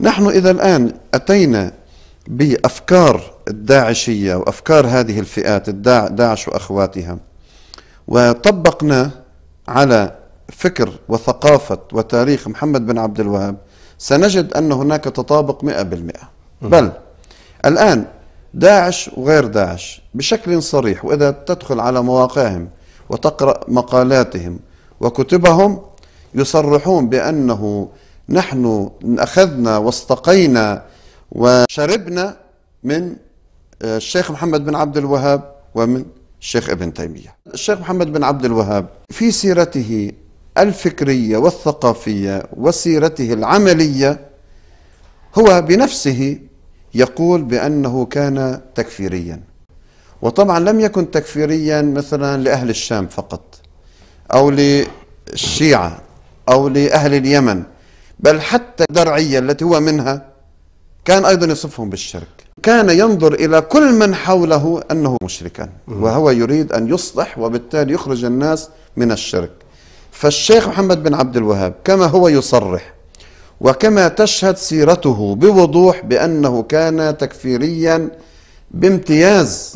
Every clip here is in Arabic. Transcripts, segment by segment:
نحن إذا الآن أتينا بأفكار الداعشية وأفكار هذه الفئات داعش وأخواتها وطبقنا على فكر وثقافة وتاريخ محمد بن عبد الوهاب سنجد أن هناك تطابق 100% بل الآن داعش وغير داعش بشكل صريح وإذا تدخل على مواقعهم وتقرأ مقالاتهم وكتبهم يصرحون بأنه نحن أخذنا واستقينا وشربنا من آه، الشيخ محمد بن عبد الوهاب ومن الشيخ ابن تيمية الشيخ محمد بن عبد الوهاب في سيرته الفكرية والثقافية وسيرته العملية هو بنفسه يقول بأنه كان تكفيريا وطبعا لم يكن تكفيريا مثلا لأهل الشام فقط أو للشيعة أو لأهل اليمن بل حتى درعية التي هو منها كان أيضا يصفهم بالشرك كان ينظر إلى كل من حوله أنه مشركا وهو يريد أن يصلح وبالتالي يخرج الناس من الشرك فالشيخ محمد بن عبد الوهاب كما هو يصرح وكما تشهد سيرته بوضوح بأنه كان تكفيريا بامتياز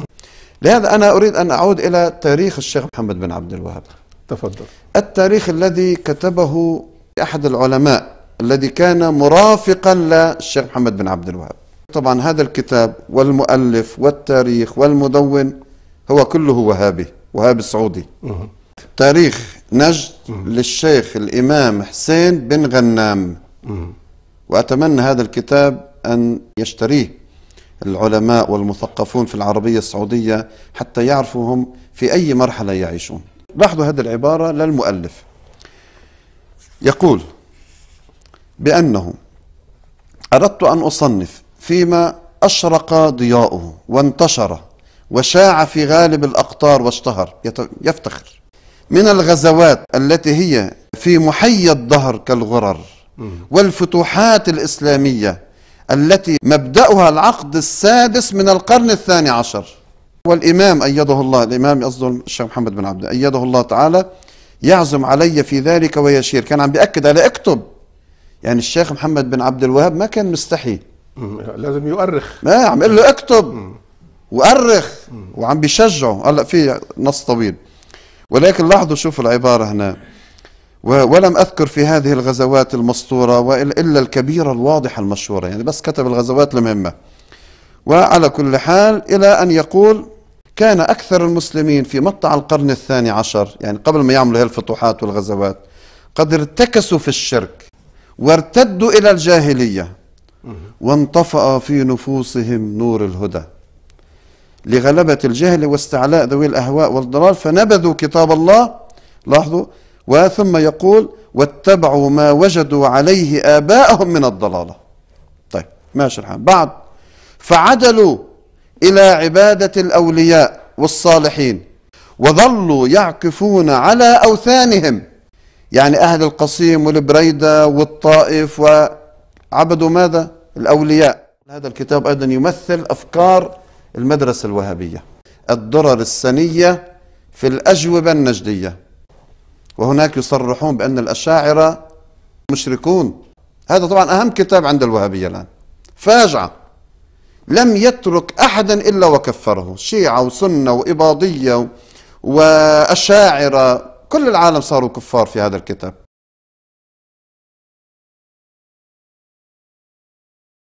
لهذا أنا أريد أن أعود إلى تاريخ الشيخ محمد بن عبد الوهاب تفضل التاريخ الذي كتبه أحد العلماء الذي كان مرافقا للشيخ محمد بن عبد الوهاب طبعا هذا الكتاب والمؤلف والتاريخ والمدون هو كله وهابي وهابي سعودي تاريخ نجد للشيخ الإمام حسين بن غنام وأتمنى هذا الكتاب أن يشتريه العلماء والمثقفون في العربية السعودية حتى يعرفوا هم في أي مرحلة يعيشون لاحظوا هذه العبارة للمؤلف يقول بأنه أردت أن أصنف فيما أشرق ضياؤه وانتشر وشاع في غالب الأقطار واشتهر يفتخر من الغزوات التي هي في محي الظهر كالغرر والفتوحات الإسلامية التي مبدأها العقد السادس من القرن الثاني عشر والإمام أيده الله الإمام قصده الشيخ محمد بن عبد أيده الله تعالى يعزم علي في ذلك ويشير كان عم بيأكد على اكتب يعني الشيخ محمد بن عبد الوهاب ما كان مستحي لازم يؤرخ ما عم يقول له اكتب وأرخ وعم بيشجعه هلا في نص طويل ولكن لاحظوا شوفوا العبارة هنا ولم أذكر في هذه الغزوات المسطورة إلا الكبيرة الواضحة المشهورة يعني بس كتب الغزوات المهمة وعلى كل حال إلى أن يقول كان أكثر المسلمين في مطلع القرن الثاني عشر يعني قبل ما يعملوا هالفتوحات والغزوات قد ارتكسوا في الشرك وارتدوا إلى الجاهلية وانطفأ في نفوسهم نور الهدى لغلبة الجهل واستعلاء ذوي الأهواء والضلال فنبذوا كتاب الله لاحظوا وثم يقول واتبعوا ما وجدوا عليه آباءهم من الضلالة طيب ماشي الحال بعد فعدلوا إلى عبادة الأولياء والصالحين وظلوا يعكفون على أوثانهم يعني أهل القصيم والبريدة والطائف وعبدوا ماذا؟ الأولياء هذا الكتاب أيضا يمثل أفكار المدرسة الوهابية الدرر السنية في الأجوبة النجدية وهناك يصرحون بأن الأشاعرة مشركون هذا طبعا أهم كتاب عند الوهابية الآن فاجعة لم يترك أحدا إلا وكفره شيعة وسنة وإباضية وأشاعرة كل العالم صاروا كفار في هذا الكتاب